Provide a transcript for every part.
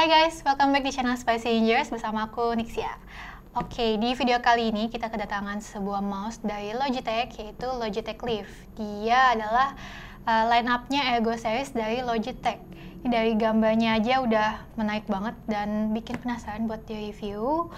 Hai guys, welcome back di channel Spicy Rangers bersama aku Nixia. Oke, di video kali ini kita kedatangan sebuah mouse dari Logitech yaitu Logitech Leaf. Dia adalah uh, eh, line up-nya Ergo Series dari Logitech. dari gambarnya aja udah menarik banget dan bikin penasaran buat di review.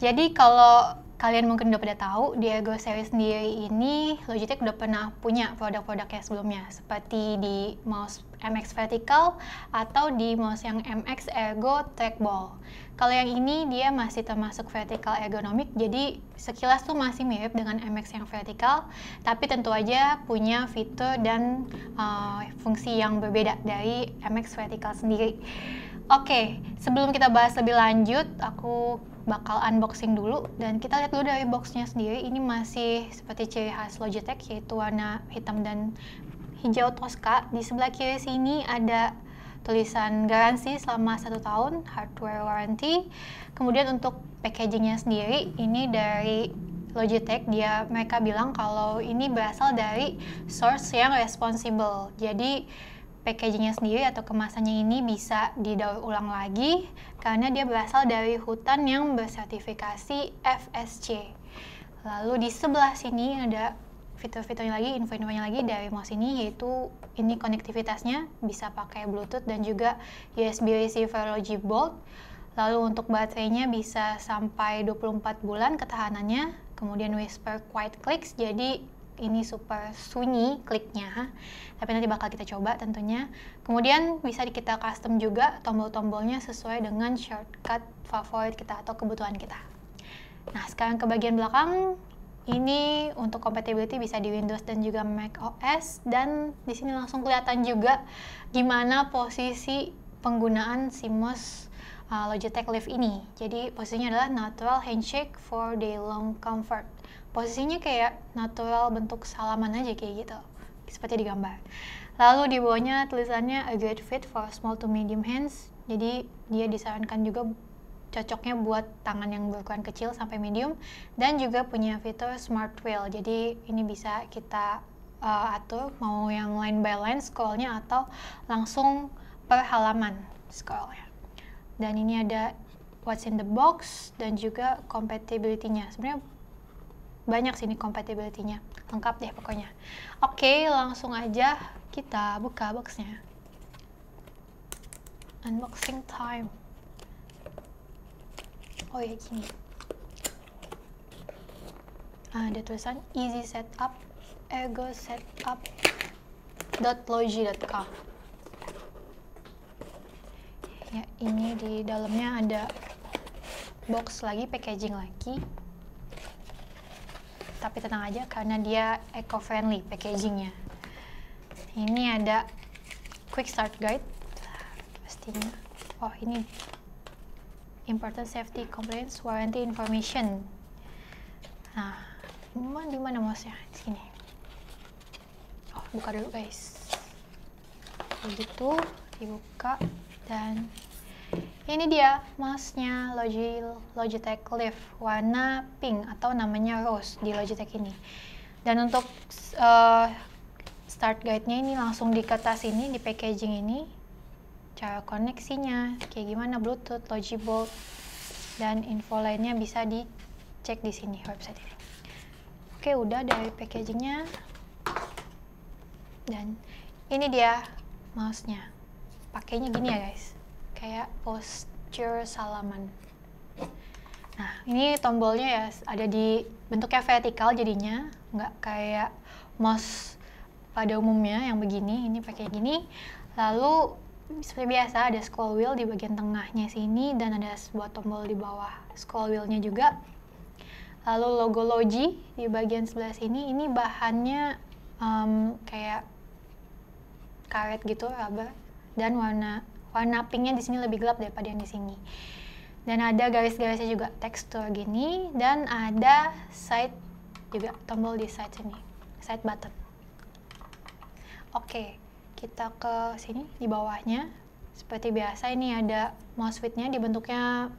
Jadi kalau kalian mungkin udah pada tahu, di Ergo Series sendiri ini Logitech udah pernah punya produk-produknya sebelumnya seperti di mouse MX vertical atau di mouse yang MX ergo trackball. Kalau yang ini dia masih termasuk vertical ergonomik, jadi sekilas tuh masih mirip dengan MX yang vertical, tapi tentu aja punya fitur dan uh, fungsi yang berbeda dari MX Vertical sendiri. Oke, okay, sebelum kita bahas lebih lanjut, aku bakal unboxing dulu dan kita lihat dulu dari boxnya sendiri. Ini masih seperti ciri khas Logitech yaitu warna hitam dan hijau Tosca. Di sebelah kiri sini ada tulisan garansi selama satu tahun, hardware warranty. Kemudian untuk packagingnya sendiri, ini dari Logitech, dia mereka bilang kalau ini berasal dari source yang responsible. Jadi packagingnya sendiri atau kemasannya ini bisa didaur ulang lagi karena dia berasal dari hutan yang bersertifikasi FSC. Lalu di sebelah sini ada fitur-fiturnya lagi, info-infonya lagi dari mouse ini yaitu ini konektivitasnya bisa pakai Bluetooth dan juga USB receiver Logibolt. Lalu untuk baterainya bisa sampai 24 bulan ketahanannya, kemudian whisper quiet clicks jadi ini super sunyi kliknya tapi nanti bakal kita coba tentunya kemudian bisa kita custom juga tombol-tombolnya sesuai dengan shortcut favorit kita atau kebutuhan kita nah sekarang ke bagian belakang ini untuk compatibility bisa di Windows dan juga Mac OS dan di sini langsung kelihatan juga gimana posisi penggunaan CMOS uh, Logitech Live ini. Jadi posisinya adalah natural handshake for day long comfort. Posisinya kayak natural bentuk salaman aja kayak gitu. Seperti di gambar. Lalu di bawahnya tulisannya a good fit for small to medium hands. Jadi dia disarankan juga cocoknya buat tangan yang berukuran kecil sampai medium dan juga punya fitur smart wheel jadi ini bisa kita uh, atur mau yang line by line scrollnya atau langsung per halaman scrollnya dan ini ada what's in the box dan juga compatibility-nya sebenarnya banyak sih ini compatibility-nya lengkap deh pokoknya oke okay, langsung aja kita buka boxnya unboxing time oh ya gini ah, ada tulisan easy setup ego setup .logi.com ya ini di dalamnya ada box lagi packaging lagi tapi tenang aja karena dia eco friendly packagingnya ini ada quick start guide pastinya oh ini important safety compliance warranty information nah di mana mouse-nya sini oh buka dulu guys begitu dibuka dan ini dia mouse-nya Logitech Leaf warna pink atau namanya rose di Logitech ini dan untuk uh, start guide-nya ini langsung di kertas ini di packaging ini cara koneksinya, kayak gimana Bluetooth, Logibolt, dan info lainnya bisa dicek di sini website ini. Oke, udah dari packagingnya. Dan ini dia mouse-nya. Pakainya gini ya guys, kayak posture salaman. Nah, ini tombolnya ya ada di bentuknya vertikal jadinya, nggak kayak mouse pada umumnya yang begini, ini pakai gini. Lalu Hmm, seperti biasa ada scroll wheel di bagian tengahnya sini dan ada sebuah tombol di bawah scroll wheelnya juga lalu logo Logi di bagian sebelah sini ini bahannya um, kayak karet gitu rubber dan warna warna pinknya di sini lebih gelap daripada yang di sini dan ada garis-garisnya juga tekstur gini dan ada side juga tombol di side sini side button oke okay kita ke sini di bawahnya seperti biasa ini ada mouse fitnya dibentuknya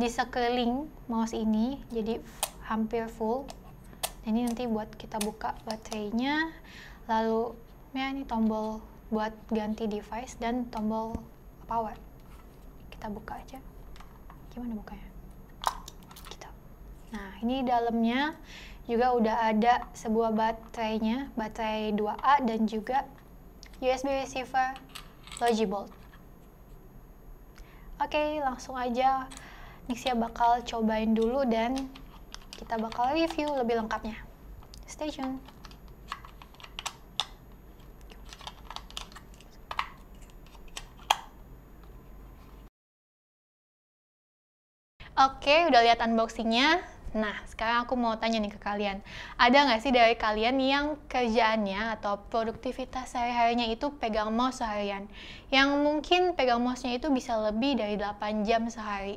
di sekeliling mouse ini jadi hampir full ini nanti buat kita buka baterainya lalu ya ini tombol buat ganti device dan tombol power kita buka aja gimana bukanya kita nah ini dalamnya juga udah ada sebuah baterainya baterai 2A dan juga USB receiver Bolt. Oke, langsung aja Nixia bakal cobain dulu dan kita bakal review lebih lengkapnya. Stay tune. Oke, okay, udah lihat unboxingnya. Nah, sekarang aku mau tanya nih ke kalian. Ada nggak sih dari kalian yang kerjaannya atau produktivitas sehari-harinya itu pegang mouse seharian? Yang mungkin pegang mouse-nya itu bisa lebih dari 8 jam sehari.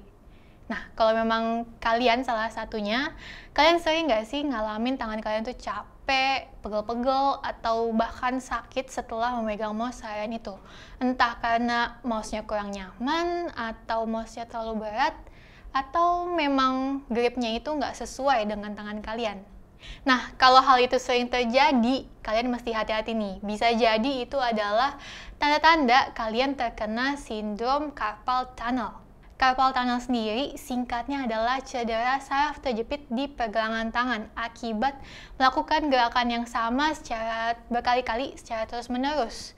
Nah, kalau memang kalian salah satunya, kalian sering nggak sih ngalamin tangan kalian tuh capek, pegel-pegel, atau bahkan sakit setelah memegang mouse seharian itu? Entah karena mouse-nya kurang nyaman, atau mouse-nya terlalu berat, atau memang gripnya itu nggak sesuai dengan tangan kalian. Nah, kalau hal itu sering terjadi, kalian mesti hati-hati nih. Bisa jadi itu adalah tanda-tanda kalian terkena sindrom carpal tunnel. Carpal tunnel sendiri singkatnya adalah cedera saraf terjepit di pergelangan tangan akibat melakukan gerakan yang sama secara berkali-kali secara terus-menerus.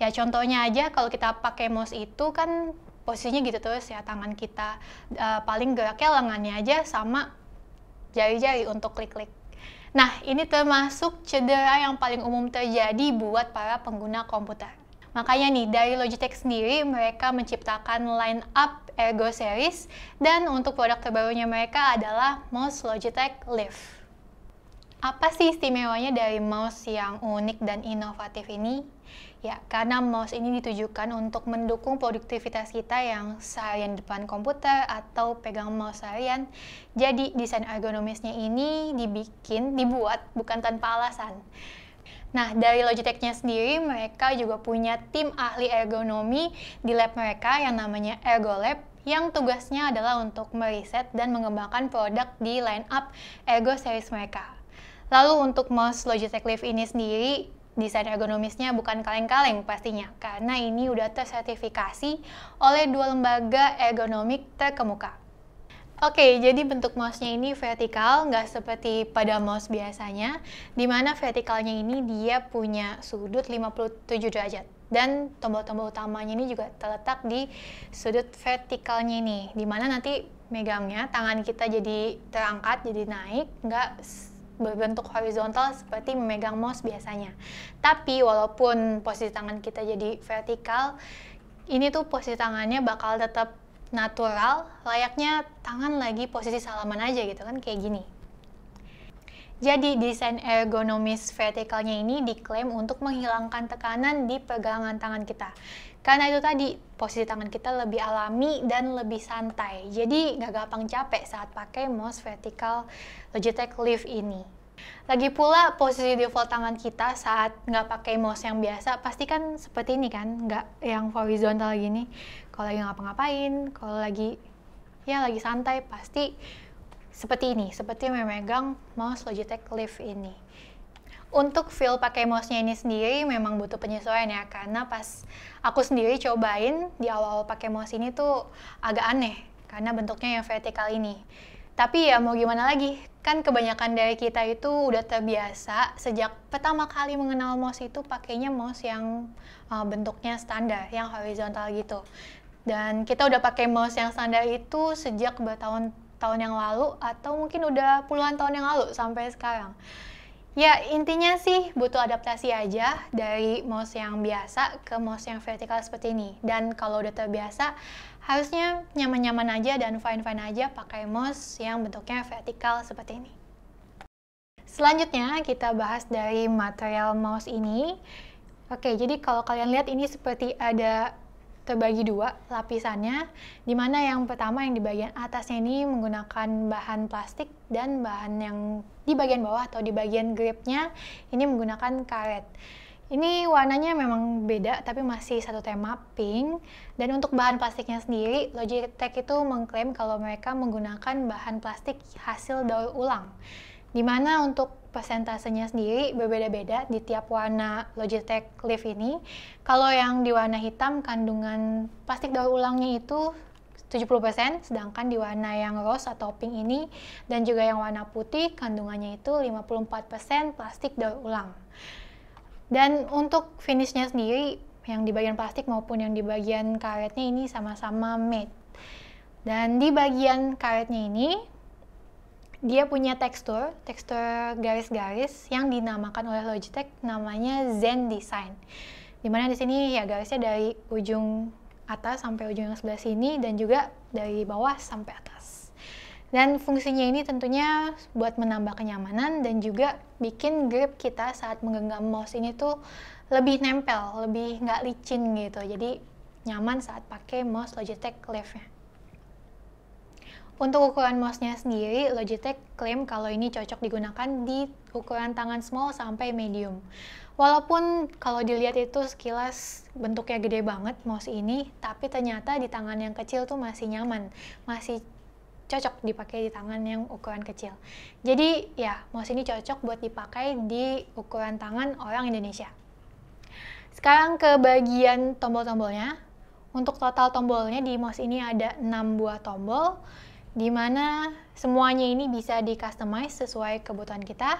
Ya contohnya aja kalau kita pakai mouse itu kan posisinya gitu terus ya tangan kita uh, paling geraknya lengannya aja sama jari-jari untuk klik-klik. Nah, ini termasuk cedera yang paling umum terjadi buat para pengguna komputer. Makanya nih, dari Logitech sendiri mereka menciptakan line up Ergo Series dan untuk produk terbarunya mereka adalah mouse Logitech Lift. Apa sih istimewanya dari mouse yang unik dan inovatif ini? Ya, karena mouse ini ditujukan untuk mendukung produktivitas kita yang seharian depan komputer atau pegang mouse seharian. Jadi, desain ergonomisnya ini dibikin, dibuat bukan tanpa alasan. Nah, dari Logitech-nya sendiri, mereka juga punya tim ahli ergonomi di lab mereka yang namanya ErgoLab yang tugasnya adalah untuk meriset dan mengembangkan produk di line up Ergo series mereka. Lalu untuk mouse Logitech Live ini sendiri, desain ergonomisnya bukan kaleng-kaleng pastinya, karena ini udah tersertifikasi oleh dua lembaga ergonomik terkemuka. Oke, jadi bentuk mouse-nya ini vertikal, nggak seperti pada mouse biasanya, di mana vertikalnya ini dia punya sudut 57 derajat. Dan tombol-tombol utamanya ini juga terletak di sudut vertikalnya ini, di mana nanti megangnya tangan kita jadi terangkat, jadi naik, nggak berbentuk horizontal seperti memegang mouse biasanya. Tapi walaupun posisi tangan kita jadi vertikal, ini tuh posisi tangannya bakal tetap natural, layaknya tangan lagi posisi salaman aja gitu kan, kayak gini. Jadi, desain ergonomis vertikalnya ini diklaim untuk menghilangkan tekanan di pegangan tangan kita. Karena itu tadi, posisi tangan kita lebih alami dan lebih santai. Jadi nggak gampang capek saat pakai mouse vertical Logitech Lift ini. Lagi pula posisi default tangan kita saat nggak pakai mouse yang biasa pasti kan seperti ini kan, nggak yang horizontal gini. Kalau lagi ngapa-ngapain, kalau lagi ya lagi santai pasti seperti ini, seperti memegang mouse Logitech Lift ini. Untuk feel pakai mouse-nya ini sendiri memang butuh penyesuaian ya, karena pas aku sendiri cobain di awal pakai mouse ini tuh agak aneh, karena bentuknya yang vertikal ini. Tapi ya mau gimana lagi, kan kebanyakan dari kita itu udah terbiasa sejak pertama kali mengenal mouse itu pakainya mouse yang uh, bentuknya standar, yang horizontal gitu. Dan kita udah pakai mouse yang standar itu sejak bertahun-tahun yang lalu atau mungkin udah puluhan tahun yang lalu sampai sekarang. Ya, intinya sih butuh adaptasi aja dari mouse yang biasa ke mouse yang vertikal seperti ini. Dan kalau udah terbiasa, harusnya nyaman-nyaman aja dan fine-fine aja pakai mouse yang bentuknya vertikal seperti ini. Selanjutnya, kita bahas dari material mouse ini. Oke, jadi kalau kalian lihat ini seperti ada terbagi dua lapisannya, di mana yang pertama yang di bagian atasnya ini menggunakan bahan plastik dan bahan yang di bagian bawah atau di bagian gripnya ini menggunakan karet. Ini warnanya memang beda tapi masih satu tema pink dan untuk bahan plastiknya sendiri Logitech itu mengklaim kalau mereka menggunakan bahan plastik hasil daur ulang. Dimana untuk persentasenya sendiri berbeda-beda di tiap warna Logitech Leaf ini. Kalau yang di warna hitam kandungan plastik daur ulangnya itu 70%, sedangkan di warna yang rose atau pink ini dan juga yang warna putih kandungannya itu 54% plastik daur ulang. Dan untuk finishnya sendiri yang di bagian plastik maupun yang di bagian karetnya ini sama-sama matte. Dan di bagian karetnya ini dia punya tekstur, tekstur garis-garis yang dinamakan oleh Logitech namanya Zen Design. Dimana di sini ya garisnya dari ujung atas sampai ujung yang sebelah sini dan juga dari bawah sampai atas. Dan fungsinya ini tentunya buat menambah kenyamanan dan juga bikin grip kita saat menggenggam mouse ini tuh lebih nempel, lebih nggak licin gitu. Jadi nyaman saat pakai mouse Logitech Live-nya. Untuk ukuran mouse-nya sendiri, Logitech klaim kalau ini cocok digunakan di ukuran tangan small sampai medium. Walaupun kalau dilihat itu sekilas bentuknya gede banget mouse ini, tapi ternyata di tangan yang kecil tuh masih nyaman, masih cocok dipakai di tangan yang ukuran kecil. Jadi ya, mouse ini cocok buat dipakai di ukuran tangan orang Indonesia. Sekarang ke bagian tombol-tombolnya. Untuk total tombolnya di mouse ini ada 6 buah tombol di mana semuanya ini bisa di customize sesuai kebutuhan kita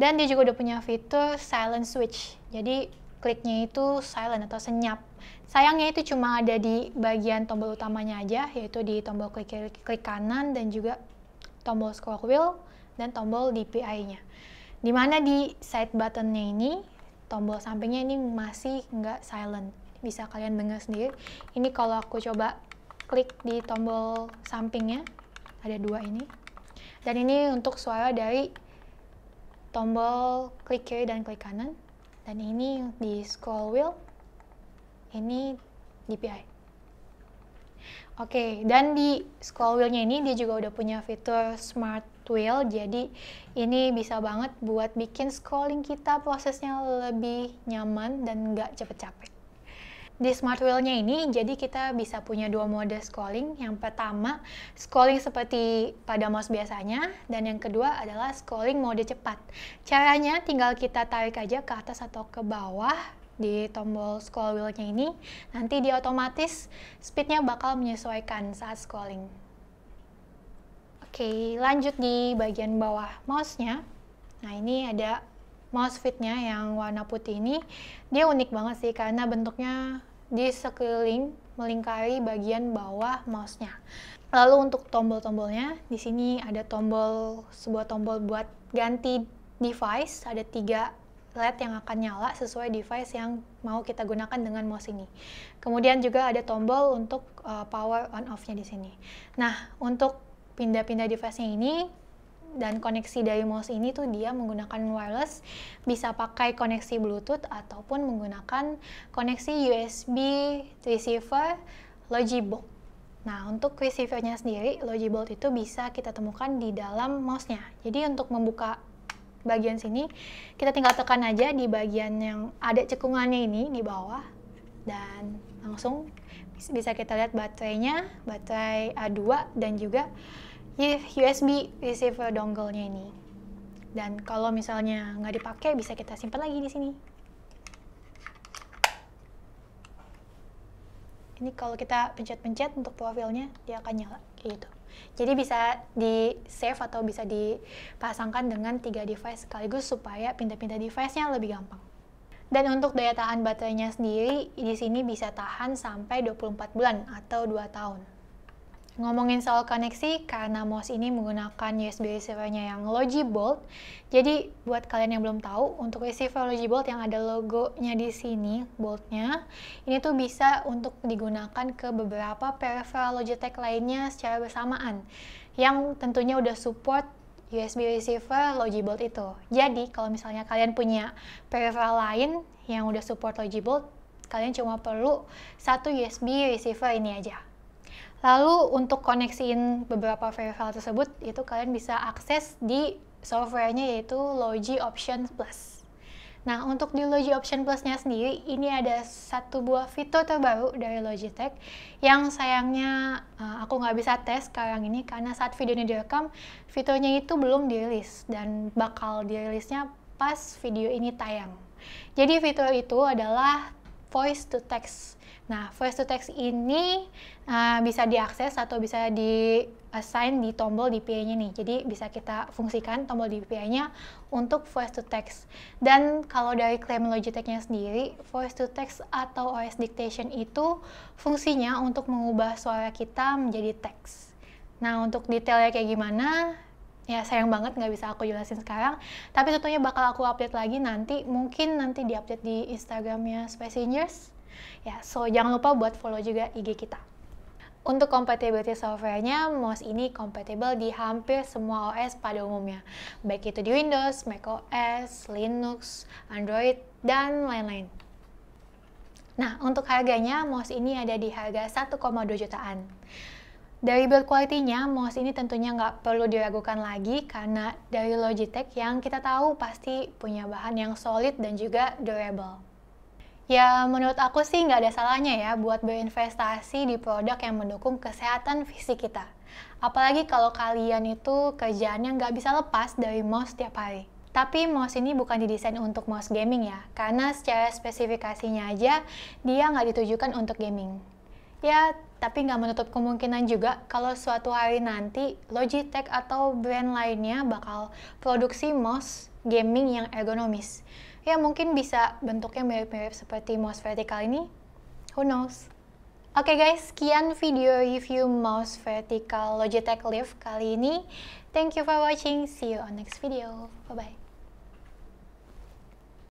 dan dia juga udah punya fitur silent switch jadi kliknya itu silent atau senyap sayangnya itu cuma ada di bagian tombol utamanya aja yaitu di tombol klik, klik kanan dan juga tombol scroll wheel dan tombol DPI nya di mana di side buttonnya ini tombol sampingnya ini masih nggak silent bisa kalian dengar sendiri ini kalau aku coba klik di tombol sampingnya ada dua ini dan ini untuk suara dari tombol klik kiri dan klik kanan dan ini di scroll wheel ini DPI Oke, okay, dan di scroll Wheelnya ini dia juga udah punya fitur smart wheel, jadi ini bisa banget buat bikin scrolling kita prosesnya lebih nyaman dan nggak cepet capek di smart wheel-nya ini, jadi kita bisa punya dua mode scrolling. Yang pertama, scrolling seperti pada mouse biasanya, dan yang kedua adalah scrolling mode cepat. Caranya tinggal kita tarik aja ke atas atau ke bawah di tombol scroll wheel-nya ini, nanti dia otomatis speed-nya bakal menyesuaikan saat scrolling. Oke, lanjut di bagian bawah mouse-nya. Nah, ini ada mouse fit-nya yang warna putih ini. Dia unik banget sih, karena bentuknya di sekeliling melingkari bagian bawah mouse-nya. Lalu untuk tombol-tombolnya, di sini ada tombol sebuah tombol buat ganti device, ada tiga LED yang akan nyala sesuai device yang mau kita gunakan dengan mouse ini. Kemudian juga ada tombol untuk uh, power on off-nya di sini. Nah, untuk pindah-pindah device-nya ini dan koneksi dari mouse ini tuh dia menggunakan wireless bisa pakai koneksi bluetooth ataupun menggunakan koneksi USB receiver Logibook. Nah, untuk receivernya sendiri Logibolt itu bisa kita temukan di dalam mouse-nya. Jadi untuk membuka bagian sini kita tinggal tekan aja di bagian yang ada cekungannya ini di bawah dan langsung bisa kita lihat baterainya, baterai A2 dan juga USB receiver dongle-nya ini. Dan kalau misalnya nggak dipakai, bisa kita simpan lagi di sini. Ini kalau kita pencet-pencet untuk profilnya, dia akan nyala. Kayak gitu. Jadi bisa di save atau bisa dipasangkan dengan tiga device sekaligus supaya pindah-pindah device-nya lebih gampang. Dan untuk daya tahan baterainya sendiri, di sini bisa tahan sampai 24 bulan atau 2 tahun. Ngomongin soal koneksi, karena mouse ini menggunakan USB receiver-nya yang Bolt, Jadi, buat kalian yang belum tahu, untuk receiver Bolt yang ada logonya di sini, boltnya, ini tuh bisa untuk digunakan ke beberapa peripheral Logitech lainnya secara bersamaan, yang tentunya udah support USB receiver Bolt itu. Jadi, kalau misalnya kalian punya peripheral lain yang udah support Bolt, kalian cuma perlu satu USB receiver ini aja. Lalu untuk koneksiin beberapa file tersebut itu kalian bisa akses di softwarenya yaitu Logi Option Plus. Nah, untuk di Logi Option Plus-nya sendiri, ini ada satu buah fitur terbaru dari Logitech yang sayangnya eh, aku nggak bisa tes sekarang ini karena saat video ini direkam, fiturnya itu belum dirilis dan bakal dirilisnya pas video ini tayang. Jadi fitur itu adalah voice to text Nah, voice to text ini uh, bisa diakses atau bisa di assign di tombol DPI-nya nih. Jadi bisa kita fungsikan tombol DPI-nya untuk voice to text. Dan kalau dari klaim Logitech-nya sendiri, voice to text atau OS dictation itu fungsinya untuk mengubah suara kita menjadi teks. Nah, untuk detailnya kayak gimana, ya sayang banget nggak bisa aku jelasin sekarang tapi tentunya bakal aku update lagi nanti mungkin nanti di update di Instagramnya Space Seniors Ya, so jangan lupa buat follow juga IG kita. Untuk compatibility software-nya, MOS ini compatible di hampir semua OS pada umumnya, baik itu di Windows, macOS, Linux, Android, dan lain-lain. Nah, untuk harganya, mouse ini ada di harga 1,2 jutaan. Dari build quality-nya, MOS ini tentunya nggak perlu diragukan lagi karena dari Logitech yang kita tahu pasti punya bahan yang solid dan juga durable. Ya, menurut aku sih nggak ada salahnya ya buat berinvestasi di produk yang mendukung kesehatan fisik kita. Apalagi kalau kalian itu kerjaan yang nggak bisa lepas dari mouse tiap hari. Tapi mouse ini bukan didesain untuk mouse gaming ya, karena secara spesifikasinya aja dia nggak ditujukan untuk gaming. Ya, tapi nggak menutup kemungkinan juga kalau suatu hari nanti Logitech atau brand lainnya bakal produksi mouse gaming yang ergonomis ya mungkin bisa bentuknya mirip-mirip seperti mouse vertikal ini. Who knows? Oke okay guys, sekian video review mouse vertikal Logitech Lift kali ini. Thank you for watching. See you on next video. Bye-bye.